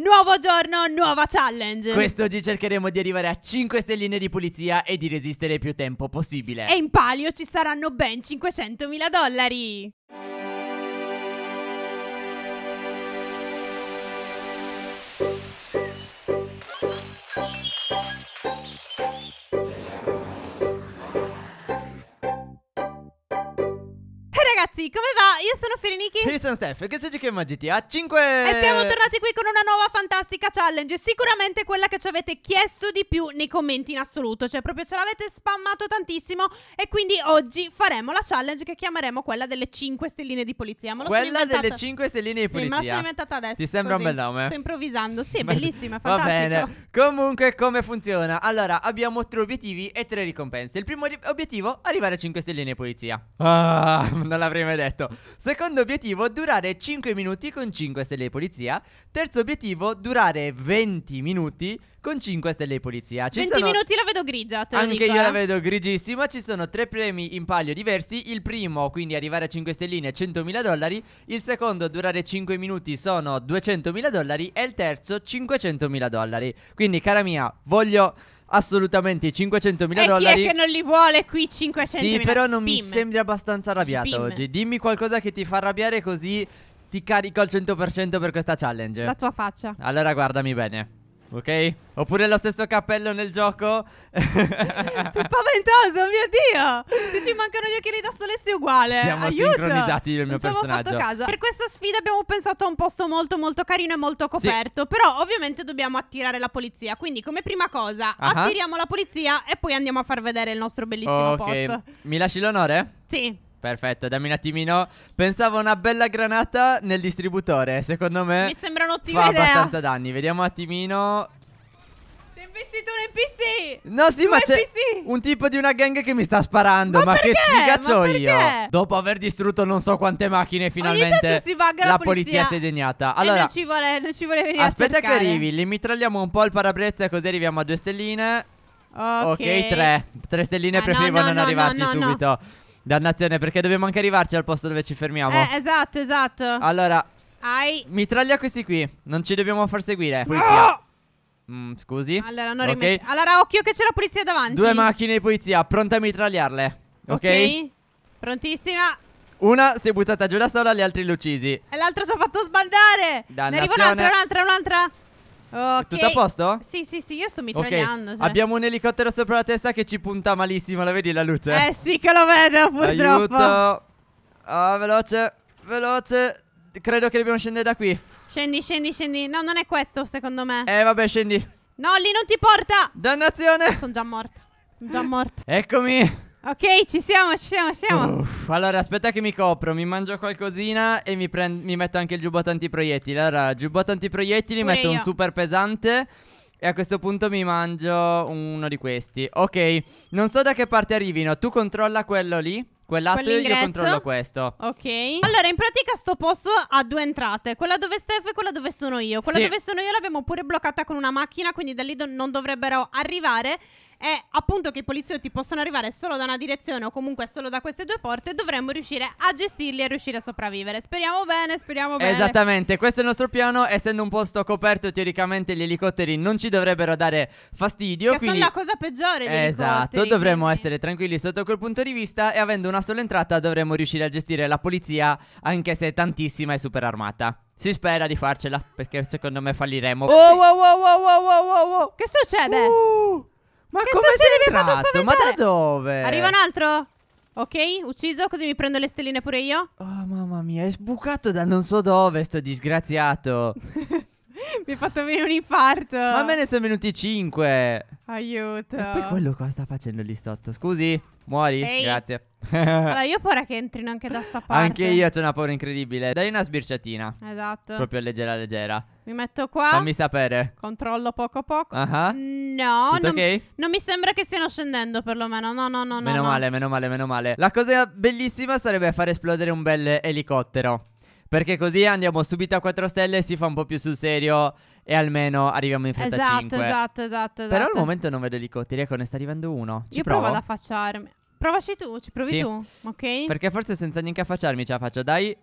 Nuovo giorno, nuova challenge! Quest'oggi cercheremo di arrivare a 5 stelline di pulizia e di resistere il più tempo possibile. E in palio ci saranno ben 500.000 dollari! ragazzi, come va? Io sono Ferenichi Io sono Steph, che se giochiamo a GTA 5 E siamo tornati qui con una nuova fantastica challenge Sicuramente quella che ci avete chiesto di più nei commenti in assoluto Cioè proprio ce l'avete spammato tantissimo E quindi oggi faremo la challenge che chiameremo quella delle 5 stelline di polizia me Quella delle 5 stelline di polizia Sì, me la sono inventata adesso Ti sembra così. un bel nome? Sto improvvisando, sì, è bellissima, è fantastico Va bene, comunque come funziona? Allora, abbiamo tre obiettivi e tre ricompense Il primo obiettivo, arrivare a 5 stelline di polizia Ah, non l'avrei mai detto. Secondo obiettivo, durare 5 minuti con 5 stelle di polizia. Terzo obiettivo, durare 20 minuti con 5 stelle di polizia. Ci 20 sono... minuti la vedo grigia, te Anche dico, io eh. la vedo grigissima. Ci sono tre premi in palio diversi. Il primo, quindi arrivare a 5 stelline, 100.000 dollari. Il secondo, durare 5 minuti, sono 200.000 dollari. E il terzo, 500.000 dollari. Quindi, cara mia, voglio... Assolutamente, 500.000 dollari. E chi è che non li vuole qui 500.000? Sì, però non Bim. mi sembri abbastanza arrabbiata Bim. oggi. Dimmi qualcosa che ti fa arrabbiare così ti carico al 100% per questa challenge. La tua faccia. Allora guardami bene. Ok? Oppure lo stesso cappello nel gioco Sei spaventoso, mio Dio Se ci mancano gli occhiali da sole sei uguale Siamo Aiuto. sincronizzati io e il mio non personaggio fatto caso. Per questa sfida abbiamo pensato a un posto molto molto carino e molto coperto sì. Però ovviamente dobbiamo attirare la polizia Quindi come prima cosa uh ah, -huh. Ah. attiriamo la polizia E poi andiamo a far vedere il nostro bellissimo okay. posto Mi lasci l'onore? Sì Perfetto, dammi un attimino. Pensavo una bella granata nel distributore. Secondo me. Mi sembra un'ottima idea. Fa abbastanza danni. Vediamo un attimino. Ti investi tu un NPC. No, sì, tu ma c'è un tipo di una gang che mi sta sparando. Ma, ma che ho io. Dopo aver distrutto non so quante macchine, finalmente la, la polizia. polizia. si è degnata. Allora, non ci vuole, non ci vuole venire Aspetta che arrivi. Li mitragliamo un po' il parabrezza, così arriviamo a due stelline. Ok, tre. Tre stelline ah, preferivo no, no, non no, arrivarci subito. Dannazione, perché dobbiamo anche arrivarci al posto dove ci fermiamo. Eh, esatto, esatto. Allora, Ai. mitraglia questi qui. Non ci dobbiamo far seguire. Polizia. Ah! Mm, scusi. Allora, non okay. rimetti. Allora, occhio che c'è la polizia davanti. Due macchine di polizia, pronte a mitragliarle. Ok. okay. Prontissima. Una si è buttata giù da sola, gli altri li uccisi. E l'altro si è fatto sbandare. Dannazione. Ne arriva un'altra, un'altra, un'altra. Okay. Tutto a posto? Sì, sì, sì, io sto mitragliando. Okay. Cioè. Abbiamo un elicottero sopra la testa che ci punta malissimo, la vedi la luce? Eh sì, che lo vedo purtroppo. Aiuto. Ah, veloce, veloce. Credo che dobbiamo scendere da qui. Scendi, scendi, scendi. No, non è questo secondo me. Eh, vabbè, scendi. No, lì non ti porta. Dannazione. Sono già morto. Sono già morto. Eccomi. Ok, ci siamo, ci siamo, ci siamo. Uff, allora, aspetta che mi copro, mi mangio qualcosina e mi, prend- mi metto anche il giubbotto antiproiettili. Allora, giubbotto antiproiettili, Pure metto io. un super pesante. E a questo punto mi mangio uno di questi. Ok, non so da che parte arrivino. Tu controlla quello lì. Quell'atto e io controllo questo. Ok. Allora, in pratica sto posto ha due entrate, quella dove Steph e quella dove sono io. Quella Sì. dove sono io l'abbiamo pure bloccata con una macchina, quindi da lì do- non dovrebbero arrivare è appunto che i poliziotti possono arrivare solo da una direzione o comunque solo da queste due porte, dovremmo riuscire a gestirli e riuscire a sopravvivere. Speriamo bene, speriamo bene. Esattamente, questo è il nostro piano, essendo un posto coperto teoricamente gli elicotteri non ci dovrebbero dare fastidio. Che quindi... sono la cosa peggiore. Gli esatto, dovremmo quindi... essere tranquilli sotto quel punto di vista e avendo una sola entrata dovremmo riuscire a gestire la polizia, anche se è tantissima e super armata. Si spera di farcela, perché secondo me falliremo. Oh, wow, wow, wow, wow, wow, wow, wow. Che succede? Uh. Ma che come sei entrato? Ma da dove? Arriva un altro? Ok, ucciso, così mi prendo le stelline pure io. Oh, mamma mia, è sbucato da non so dove sto disgraziato. Mi ha fatto venire un infarto. Ma me ne sono venuti 5. Aiuto. E poi quello qua sta facendo lì sotto? Scusi, muori. Ehi. Grazie. allora, io ho paura che entrino anche da sta parte. Anche io ho una paura incredibile. Dai una sbirciatina. Esatto. Proprio leggera, leggera. Mi metto qua. Fammi sapere. Controllo poco poco. uh -huh. No. Tutto non, ok? Non mi sembra che stiano scendendo perlomeno. No, no, no. no. Meno no, male, meno male, meno male. La cosa bellissima sarebbe far esplodere un bel elicottero. Perché così andiamo subito a 4 stelle e si fa un po' più sul serio e almeno arriviamo in fretta esatto, 5. Esatto, esatto, esatto. Però al esatto. momento non vedo elicotteri, ecco, ne sta arrivando uno. Ci Io provo. ad affacciarmi. Provaci tu, ci provi sì. tu, ok? Perché forse senza neanche affacciarmi ce la faccio, dai.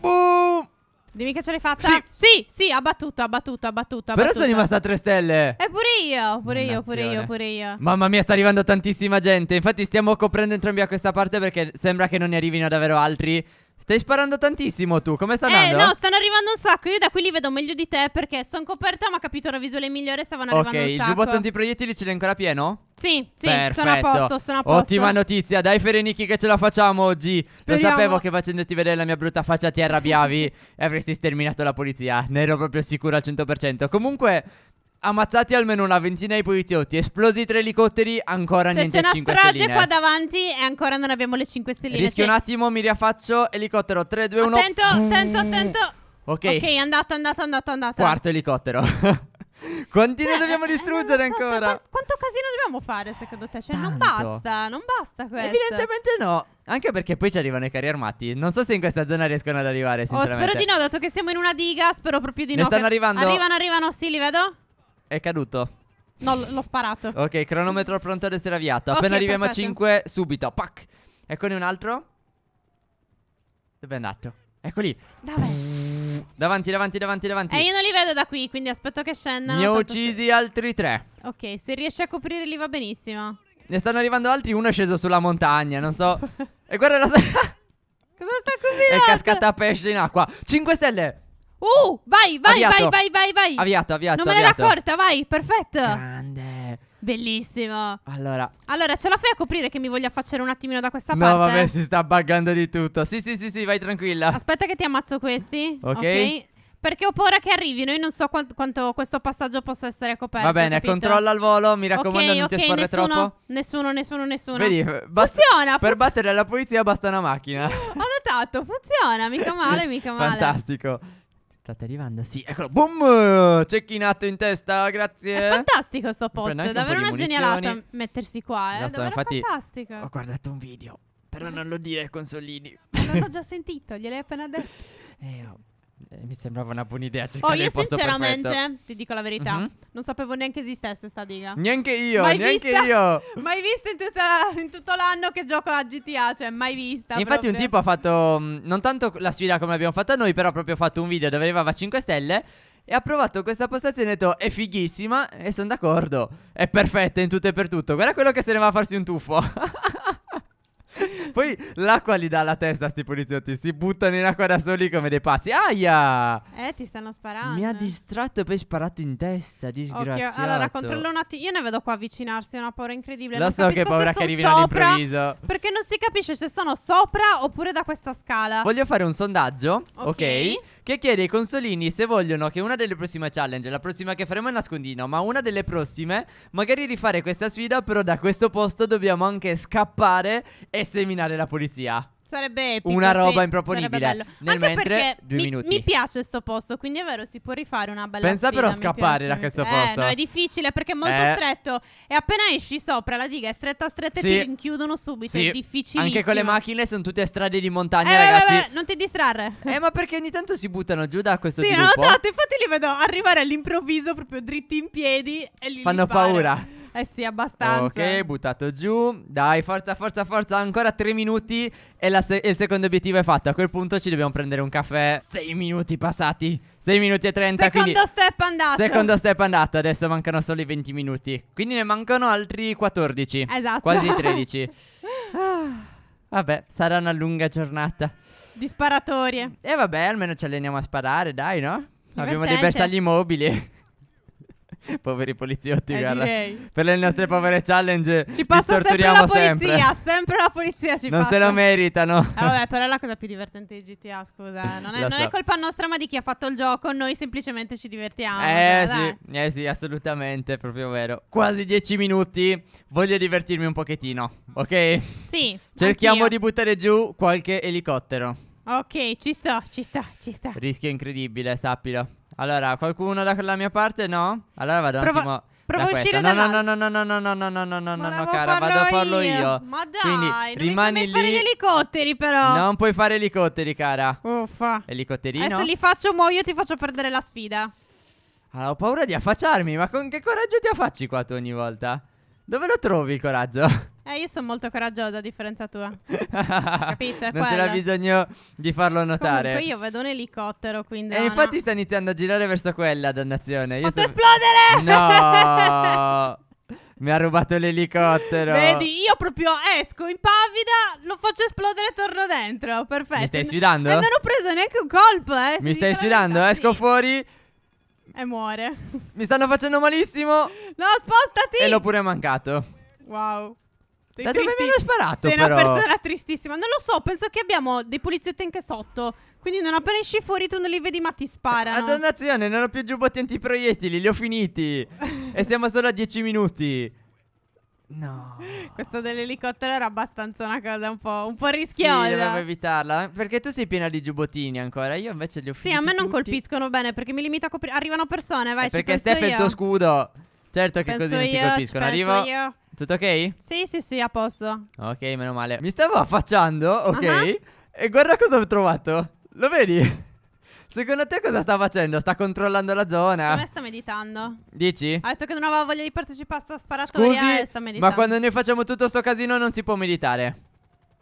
Boom! Dimmi che ce l'hai fatta. Sì, sì, sì, ha battuto, ha battuto, Però sono rimasta a 3 stelle. Eppure io, pure io, pure io, pure io. Mamma mia, sta arrivando tantissima gente. Infatti, stiamo coprendo entrambi a questa parte perché sembra che non ne arrivino davvero altri. Stai sparando tantissimo tu, come sta eh, andando? Eh no, stanno arrivando un sacco, io da qui li vedo meglio di te perché sono coperta ma ho capito la visuale migliore, stavano okay, arrivando un sacco Ok, il giubbotto antiproiettili ce l'hai ancora pieno? Sì, sì, Perfetto. sono a posto, sono a posto Ottima notizia, dai Ferenichi che ce la facciamo oggi Speriamo. Lo sapevo che facendoti vedere la mia brutta faccia ti arrabbiavi e avresti sterminato la polizia, ne ero proprio sicuro al 100% Comunque, ammazzati almeno una ventina di poliziotti, esplosi tre elicotteri, ancora cioè, niente 5 stelline. C'è una strage qua davanti e ancora non abbiamo le 5 stelline. Rischio cioè... un attimo, mi riaffaccio, elicottero 3 2 1. Attento, attento, attento. Ok. Ok, è andato, è andato, è andato, andato. Quarto elicottero. Quanti cioè, ne dobbiamo eh, eh, distruggere so, cioè, ancora? Cioè, quanto casino dobbiamo fare secondo te? Cioè, Tanto. non basta, non basta questo. Evidentemente no. Anche perché poi ci arrivano i carri armati. Non so se in questa zona riescono ad arrivare, sinceramente. Oh, spero di no, dato che siamo in una diga, spero proprio di ne no. Ne stanno arrivando. Arrivano, arrivano, sì, li vedo è caduto. No, l'ho sparato. Ok, cronometro pronto ad essere avviato. Okay, Appena arriviamo perfetto. a 5, subito. Pac. Eccone un altro. Dove è andato? Eccoli. Dov'è? Davanti, davanti, davanti, davanti. E eh, io non li vedo da qui, quindi aspetto che scendano. Ne ho uccisi se... altri tre. Ok, se riesci a coprirli va benissimo. Ne stanno arrivando altri, uno è sceso sulla montagna, non so. e guarda la... Cosa sta combinando? È cascata a pesce in acqua. 5 stelle. Uh, vai, vai, avviato. vai, vai, vai, vai. Avviato, avviato. Non me l'era accorta, vai, perfetto. Grande. Bellissimo. Allora. Allora, ce la fai a coprire che mi voglia affacciare un attimino da questa no, parte? No, vabbè, si sta buggando di tutto. Sì, sì, sì, sì, vai tranquilla. Aspetta che ti ammazzo questi. Ok. okay. Perché ho paura che arrivino. Io non so quanto, quanto, questo passaggio possa essere coperto. Va bene, capito? controlla al volo. Mi raccomando, okay, non okay, ti esporre nessuno, troppo. Nessuno, nessuno, nessuno. Vedi, eh, basta, funziona. Per battere la polizia basta una macchina. ho notato, funziona. Mica male, mica male. Fantastico. State arrivando? Sì, eccolo. Boom! Cecchinato in testa, grazie. È fantastico sto post. È davvero un una genialata mettersi qua, eh. so, fantastico. Ho guardato un video. Però non lo dire ai consolini. Ma l'ho già sentito, gliel'hai appena detto. eh, oh. Eh, mi sembrava una buona idea cercare oh, io sinceramente, ti dico la verità, mm-hmm. non sapevo neanche esistesse sta diga. Neanche io, mai neanche vista, io. Mai vista in, tutta, in, tutto l'anno che gioco a GTA, cioè mai vista. E infatti un tipo ha fatto, mm, non tanto la sfida come l'abbiamo fatta noi, però proprio fatto un video dove arrivava a 5 stelle e ha provato questa postazione e ha detto è fighissima e sono d'accordo, è perfetta in tutto e per tutto. Guarda quello che se ne va a farsi un tuffo. Poi l'acqua gli dà la testa a sti poliziotti, si buttano in acqua da soli come dei pazzi. Aia! Eh, ti stanno sparando. Mi ha distratto e poi sparato in testa, disgraziato. Occhio. Allora, controllo un attimo. Io ne vedo qua avvicinarsi, è una paura incredibile. Lo non so che paura che arrivino sopra, all'improvviso. Perché non si capisce se sono sopra oppure da questa scala. Voglio fare un sondaggio, ok? okay che chiede ai consolini se vogliono che una delle prossime challenge, la prossima che faremo è nascondino, ma una delle prossime, magari rifare questa sfida, però da questo posto dobbiamo anche scappare e e seminare la polizia. Sarebbe epico, Una roba sì, improponibile. sarebbe Nel Anche mentre, perché due mi, minuti. mi piace sto posto, quindi è vero, si può rifare una bella Pensa sfida, però a scappare da questo eh, posto. Eh, no, è difficile perché è molto Eh. stretto e appena esci sopra la diga è stretta stretta Sì. e ti rinchiudono subito, è difficilissimo. Anche con le macchine sono tutte strade di montagna, Eh, vabbè, ragazzi. vabbè, non ti distrarre. Eh, ma perché ogni tanto si buttano giù da questo Sì, ho sviluppo? notato, infatti li vedo arrivare all'improvviso proprio dritti in piedi e li Fanno paura. Eh sì, abbastanza. Ok, buttato giù. Dai, forza, forza, forza. Ancora tre minuti e, se il secondo obiettivo è fatto. A quel punto ci dobbiamo prendere un caffè. Sei minuti passati. Sei minuti e trenta. Secondo quindi... step andato. Secondo step andato. Adesso mancano solo i venti minuti. Quindi ne mancano altri quattordici. Esatto. Quasi tredici. Ah, vabbè, sarà una lunga giornata. Di sparatorie. E vabbè, almeno ci alleniamo a sparare, dai, no? Divertente. Abbiamo dei bersagli mobili. Poveri poliziotti, eh, guarda. Per le nostre povere challenge ci passa sempre la polizia, sempre. sempre la polizia ci non passa. Non se lo meritano. Eh, vabbè, però è la cosa più divertente di GTA, scusa. Non, è, non so. è, colpa nostra, ma di chi ha fatto il gioco. Noi semplicemente ci divertiamo. Eh guarda. Cioè, sì, eh sì, assolutamente, proprio vero. Quasi dieci minuti, voglio divertirmi un pochettino, ok? Sì. Cerchiamo anch'io. di buttare giù qualche elicottero. Ok, ci sto, ci sto, ci sto. Rischio incredibile, sappilo. Allora, qualcuno dalla mia parte? No? Allora vado Prova- un attimo. Provo da uscire no, no, no, no, no, no, no, no, no, no, no, no, no, no, cara, vado a farlo io. io. Ma dai, Quindi, non rimani mi lì. fare gli elicotteri, però. Non puoi fare elicotteri, cara. Uffa. Elicotterino. Adesso li faccio, muoio, ti faccio perdere la sfida. Ah, ho paura di affacciarmi, ma con che coraggio ti affacci qua tu ogni volta? Dove lo trovi il coraggio? Eh, io sono molto coraggiosa a differenza tua. Capito? non c'era bisogno di farlo notare. Comunque io vedo un elicottero, quindi. E no, infatti no. sta iniziando a girare verso quella, dannazione. Io Posso so... esplodere! No! Mi ha rubato l'elicottero. Vedi, io proprio esco impavida, lo faccio esplodere e torno dentro. Perfetto. Mi stai sfidando? E non ho preso neanche un colpo, eh. Mi stai sfidando? Esco fuori e muore. Mi stanno facendo malissimo. No, spostati. E l'ho pure mancato. Wow. Sei da tristi. dove mi hanno sparato? Sei però. una persona tristissima. Non lo so, penso che abbiamo dei poliziotti anche sotto. Quindi non appena esci fuori tu non li vedi ma ti spara. Madonnazione, non ho più giubbotti antiproiettili, li ho finiti. e siamo solo a 10 minuti. No. Questa dell'elicottero era abbastanza una cosa un po', un po rischiosa. Sì, dovevo evitarla. Eh, perché tu sei piena di giubbottini ancora. Io invece li ho finiti. Sì, a me non tutti. colpiscono bene perché mi limito a coprire. Arrivano persone, vai. È perché Steph è il tuo scudo. Certo che penso così non ti colpiscono. Arrivo. Io. Tutto ok? Sì, sì, sì, a posto. Ok, meno male. Mi stavo affacciando, ok. Uh -huh. E guarda cosa ho trovato. Lo vedi? Secondo te cosa sta facendo? Sta controllando la zona? Come sta meditando? Dici? Ha detto che non aveva voglia di partecipare a sta sparatoria Scusi, e sta meditando. Ma quando noi facciamo tutto sto casino non si può meditare.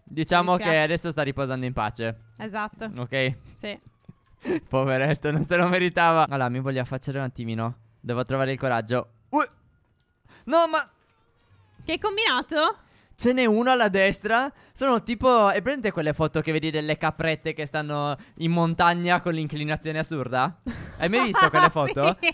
Diciamo che adesso sta riposando in pace. Esatto. Ok? Sì. Poveretto, non se lo meritava. Allora, mi voglio affacciare un attimino. Devo trovare il coraggio. Uh! No, ma... Che hai combinato? Ce n'è uno alla destra. Sono tipo. E prendete quelle foto che vedi delle caprette che stanno in montagna con l'inclinazione assurda? Hai mai visto quelle foto? sì.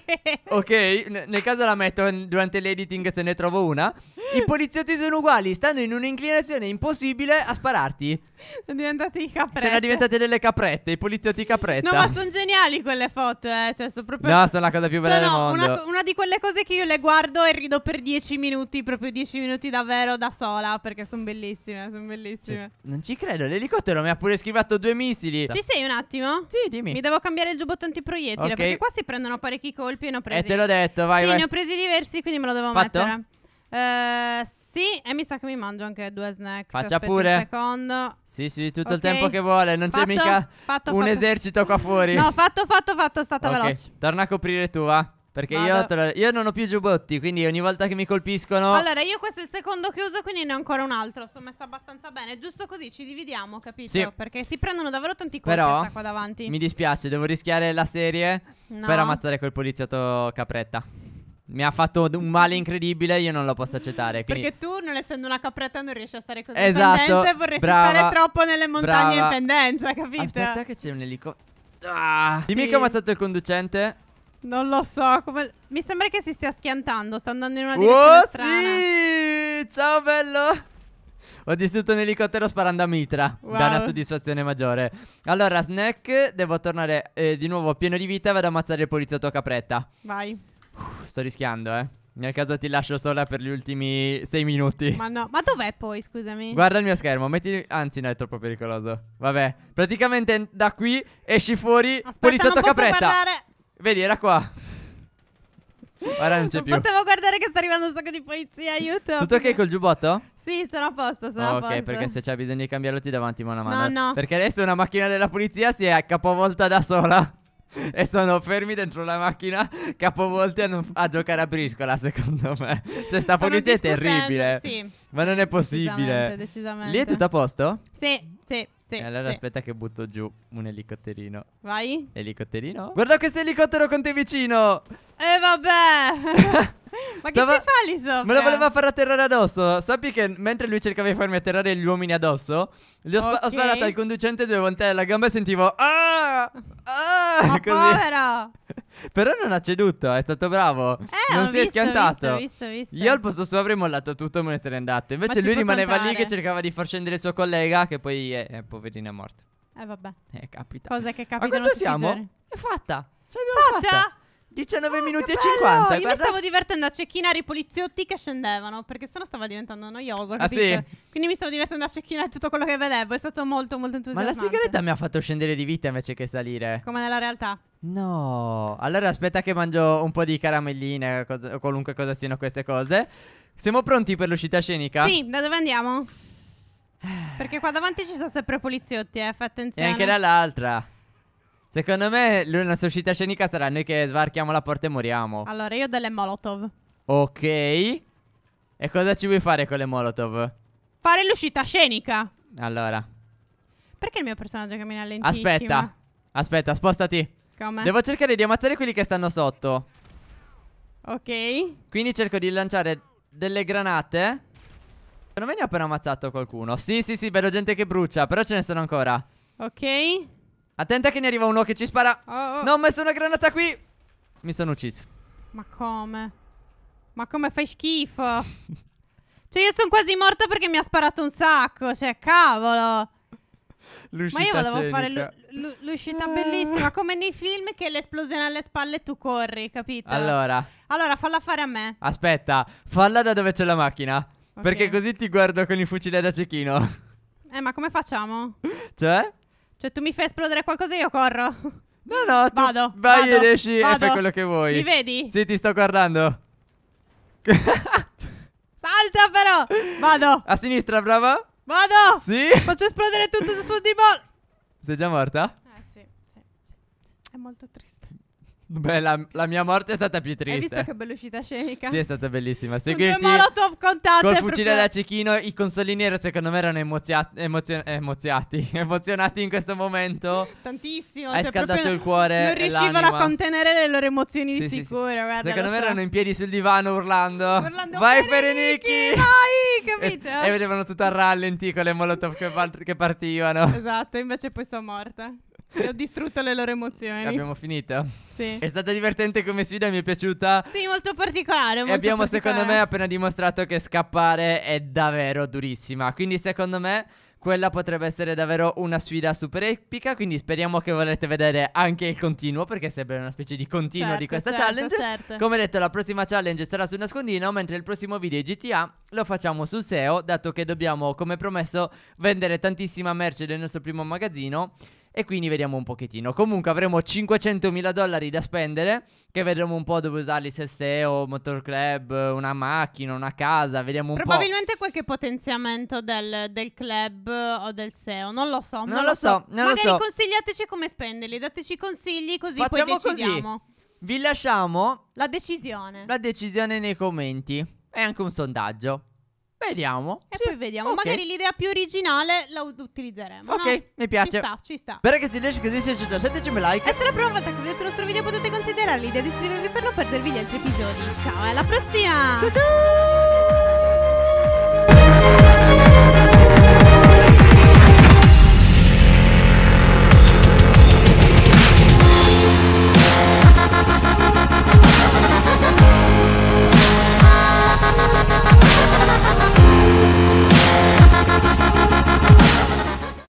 Ok, n- nel caso la metto durante l'editing se ne trovo una. I poliziotti sono uguali, stanno in un'inclinazione impossibile a spararti. Sono diventati caprette. Sono diventate delle caprette, i poliziotti caprette. No, ma sono geniali quelle foto, eh. Cioè, sto proprio. No, sono la cosa più bella sono del mondo. Una, una di quelle cose che io le guardo e rido per dieci minuti, proprio dieci minuti davvero da sola là perché sono bellissime, sono bellissime. Cioè, non ci credo, l'elicottero mi ha pure schivato due missili. Ci sei un attimo? Sì, dimmi. Mi devo cambiare il giubbotto antiproiettile okay. perché qua si prendono parecchi colpi e ne ho eh, presi. E te l'ho detto, vai, sì, vai. ne ho presi diversi, quindi me lo devo Fatto? mettere. Uh, sì, e mi sa che mi mangio anche due snack. Faccia pure. Un secondo. Sì, sì, tutto okay. il tempo che vuole. Non fatto, c'è mica fatto, un fatto. esercito qua fuori. No, fatto, fatto, fatto. è Stata okay. veloce. Torna a coprire tu, va. Perché io, tra- io, non ho più giubbotti, quindi ogni volta che mi colpiscono... Allora, io questo è il secondo che uso, quindi ne ho ancora un altro. Sono messa abbastanza bene. Giusto così, ci dividiamo, capito? Sì. Perché si prendono davvero tanti colpi Però, qua davanti. mi dispiace, devo rischiare la serie no. per ammazzare quel poliziotto capretta. Mi ha fatto un male incredibile, io non lo posso accettare. Quindi... Perché tu, non essendo una capretta, non riesci a stare così esatto, in pendenza e vorresti brava, stare troppo nelle montagne brava. in pendenza, capito? Aspetta che c'è un elicottero. Ah, sì. che ho ammazzato il conducente. Non lo so, come... mi sembra che si stia schiantando, sta andando in una oh, direzione oh, strana. sì! Ciao bello! Ho distrutto un elicottero sparando a mitra. Wow. da una soddisfazione maggiore. Allora, snack, devo tornare eh, di nuovo pieno di vita e vado ad ammazzare il poliziotto capretta. Vai. Uff, sto rischiando, eh. Nel caso ti lascio sola per gli ultimi sei minuti. Ma no, ma dov'è poi, scusami? Guarda il mio schermo, metti... Anzi, no, è troppo pericoloso. Vabbè, praticamente da qui esci fuori Aspetta, poliziotto non posso capretta. Parlare. Vedi, era qua. Ora non c'è più. Potevo guardare che sta arrivando un sacco di polizia, aiuto. Tutto ok col giubbotto? Sì, sono a posto, sono oh, a posto. Ok, perché se c'è bisogno di cambiarlo ti davanti mano a mano. No, no. Perché adesso una macchina della polizia si è capovolta da sola. E sono fermi dentro la macchina capovolti a, a, giocare a briscola, secondo me. Cioè, sta polizia è terribile. Sì. Ma non è possibile. Decisamente, decisamente. Lì è tutto a posto? Sì, sì. Sì, allora sì. aspetta che butto giù un elicotterino. Vai. Elicotterino? Guarda questo elicottero con te vicino! Eh vabbè! Ma che Stava... ci fa lì sopra? Me lo voleva far atterrare addosso. Sappi che mentre lui cercava di farmi atterrare gli uomini addosso, gli ho, okay. ho sparato al conducente due volte alla gamba e sentivo... Ah! Ah! Ma così. povero! Però non ha ceduto, è stato bravo. Eh, non si visto, è schiantato. Visto, visto, Io al posto suo avrei mollato tutto e me ne sarei andato. Invece lui rimaneva contare. lì che cercava di far scendere il suo collega, che poi è, è poverina è morto. Eh, vabbè. Eh, capita. Cosa che capita. Ma quanto siamo? È fatta. Ce l'abbiamo fatta. fatta. 19 oh, minuti e 50. Io guarda. mi stavo divertendo a cecchinare i poliziotti che scendevano, perché sennò stava diventando noioso. Ah, sì? Quindi mi stavo divertendo a cecchinare tutto quello che vedevo. È stato molto, molto entusiasmante. Ma la sigaretta mi ha fatto scendere di vita invece che salire. Come nella realtà. No, allora aspetta che mangio un po' di caramelline cosa, o qualunque cosa siano queste cose. Siamo pronti per l'uscita scenica? Sì, da dove andiamo? Eh. Perché qua davanti ci sono sempre poliziotti, eh, fai attenzione. E anche dall'altra. Secondo me la nostra uscita scenica sarà noi che svarchiamo la porta e moriamo. Allora, io ho delle molotov. Ok. E cosa ci vuoi fare con le molotov? Fare l'uscita scenica. Allora. Perché il mio personaggio cammina lentissimo? Aspetta. Aspetta, spostati. Come? Devo cercare di ammazzare quelli che stanno sotto. Ok. Quindi cerco di lanciare delle granate. Secondo me ne ho appena ammazzato qualcuno. Sì, sì, sì, vedo gente che brucia, però ce ne sono ancora. Ok. Attenta che ne arriva uno che ci spara. Oh, oh. No, ho messo una granata qui. Mi sono ucciso. Ma come? Ma come fai schifo? cioè, io sono quasi morto perché mi ha sparato un sacco. Cioè, cavolo. L'uscita Ma io volevo scenica. fare l'uscita bellissima, come nei film che l'esplosione alle spalle tu corri, capito? Allora. Allora, falla fare a me. Aspetta, falla da dove c'è la macchina. Okay. Perché così ti guardo con il fucile da cecchino. Eh, ma come facciamo? Cioè? Cioè, tu mi fai esplodere qualcosa e io corro. No, no, vado, vai vado, e riesci e fai quello che vuoi. Mi vedi? Sì, ti sto guardando. Salta però! Vado! A sinistra, brava! Vado! Sì! Faccio esplodere tutto su di ball! Sei già morta? Eh sì, sì, sì. È molto triste. Beh, la, la, mia morte è stata più triste. Hai visto che bella uscita scenica? Sì, è stata bellissima. Seguirti con molotov contate col fucile da cecchino. I consolinieri, secondo me, erano emoziati, emozio, emoziati, emozionati in questo momento. Tantissimo. Hai cioè scaldato il cuore. Non riuscivano a contenere le loro emozioni di sì, sicuro. Sì. Guarda, secondo me, so. erano in piedi sul divano urlando: urlando Vai, Ferenicchi! Vai, capito? E, e, vedevano tutto a rallenti con le molotov che, che partivano. Esatto, invece poi sono morta. Ho distrutto le loro emozioni. Abbiamo finito? Sì. È stata divertente come sfida, mi è piaciuta. Sì, molto particolare. Molto e abbiamo, particolare. secondo me, appena dimostrato che scappare è davvero durissima. Quindi, secondo me quella potrebbe essere davvero una sfida super epica. Quindi speriamo che vorrete vedere anche il continuo, perché sembra una specie di continuo certo, di questa certo, challenge. Certo. Come detto, la prossima challenge sarà sul nascondino, mentre il prossimo video GTA lo facciamo su SEO, dato che dobbiamo, come promesso, vendere tantissima merce del nostro primo magazzino. E quindi vediamo un pochettino. Comunque avremo 500.000 dollari da spendere, che vedremo un po' dove usarli, se SEO, motor club, una macchina, una casa, vediamo un Probabilmente po'. Probabilmente qualche potenziamento del, del, club o del SEO, non lo so. Non, non lo, lo so, so. Non Magari lo so. consigliateci come spenderli, dateci consigli così Facciamo poi decidiamo. Così. Vi lasciamo la decisione. La decisione nei commenti. E anche un sondaggio. Vediamo. E sì. poi vediamo. Okay. Magari l'idea più originale la utilizzeremo. Ok, no? mi piace. Ci sta, ci sta. Beh, ragazzi, se così ci lasciateci un like. E se la prima volta che vedete il nostro video potete considerare l'idea di iscrivervi per non perdervi gli altri episodi. Ciao, alla prossima! Ciao ciao!